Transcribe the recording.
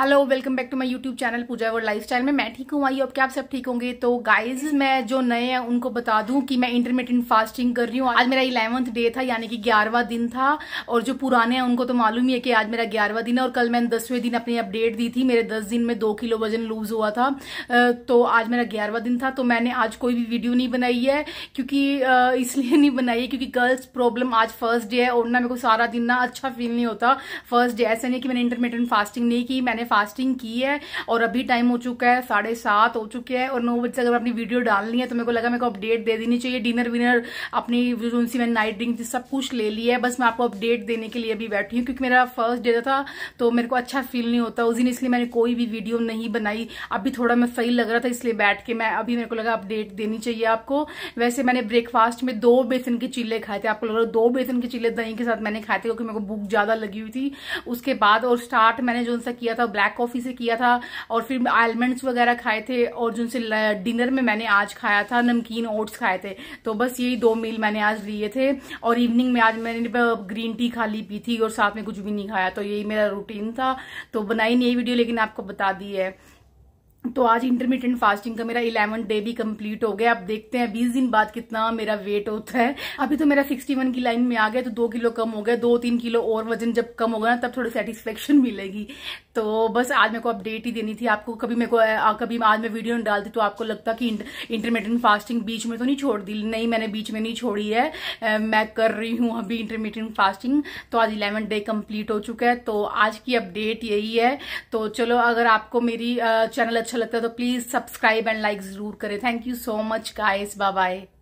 hello welcome back to my YouTube channel Pooja world lifestyle में मैं ठीक हूँ आई अब क्या आप सब ठीक होंगे तो गाइज मैं जो नए हैं उनको बता दूं कि मैं इंटरमीडियंट फास्टिंग कर रही हूँ आज मेरा इलेवंथ डे था यानी कि ग्यारहवा दिन था और जो पुराने हैं उनको तो मालूम ही है कि आज मेरा ग्यारहवा दिन है और कल मैंने दसवें दिन अपनी अपडेट दी थी मेरे दस दिन में दो किलो वजन लूज हुआ था तो आज मेरा ग्यारहवा दिन था तो मैंने आज कोई भी वीडियो नहीं बनाई है क्योंकि इसलिए नहीं बनाई है क्योंकि गर्ल्स प्रॉब्लम आज फर्स्ट डे है और ना मेरे को सारा दिन ना अच्छा फील नहीं होता फर्स्ट डे ऐसा नहीं कि मैंने इंटरमीडियंट फास्टिंग नहीं की मैंने फास्टिंग की है और अभी टाइम हो चुका है साढ़े सात हो चुके हैं और नौ बजे से अगर अपनी वीडियो डालनी है तो मेरे को लगा मेरे को अपडेट दे देनी चाहिए डिनर विनर अपनी जो सी मैंने नाइट ड्रिंक सब कुछ ले लिया है बस मैं आपको अपडेट देने के लिए अभी बैठी हूँ क्योंकि मेरा फर्स्ट डे था तो मेरे को अच्छा फील नहीं होता उस दिन इसलिए मैंने कोई भी वीडियो नहीं बनाई अभी थोड़ा मैं सही लग रहा था इसलिए बैठ के मैं अभी मेरे को लगा अपडेट देनी चाहिए आपको वैसे मैंने ब्रेकफास्ट में दो बेसन के चिल्ले खाए थे आपको लग रहा है दो बेसन के चिल्ले दही के साथ मैंने खाए थे क्योंकि मेरे को भूख ज्यादा लगी हुई थी उसके बाद और स्टार्ट मैंने जो सा किया था ब्लैक कॉफी से किया था और फिर आलमंड्स वगैरह खाए थे और जिनसे डिनर में मैंने आज खाया था नमकीन ओट्स खाए थे तो बस यही दो मील मैंने आज लिए थे और इवनिंग में आज मैंने ग्रीन टी खाली पी थी और साथ में कुछ भी नहीं खाया तो यही मेरा रूटीन था तो बनाई नहीं वीडियो लेकिन आपको बता दी है तो आज इंटरमीडियंट फास्टिंग का मेरा इलेवन डे भी कंप्लीट हो गया अब देखते हैं बीस दिन बाद कितना मेरा वेट होता है अभी तो मेरा सिक्सटी वन की लाइन में आ गया तो दो किलो कम हो गया दो तीन किलो और वजन जब कम होगा ना तब थोड़ी सेटिस्फेक्शन मिलेगी तो बस आज मेरे को अपडेट ही देनी थी आपको कभी मेरे को आ, कभी आज मैं वीडियो नहीं डालती तो आपको लगता कि इंटरमीडियंट फास्टिंग बीच में तो नहीं छोड़ दी नहीं मैंने बीच में नहीं छोड़ी है आ, मैं कर रही हूँ अभी इंटरमीडियंट फास्टिंग तो आज इलेवन डे कम्प्लीट हो चुका है तो आज की अपडेट यही है तो चलो अगर आपको मेरी चैनल अच्छा लगता है तो प्लीज़ सब्सक्राइब एंड लाइक ज़रूर करें thank you so much guys bye bye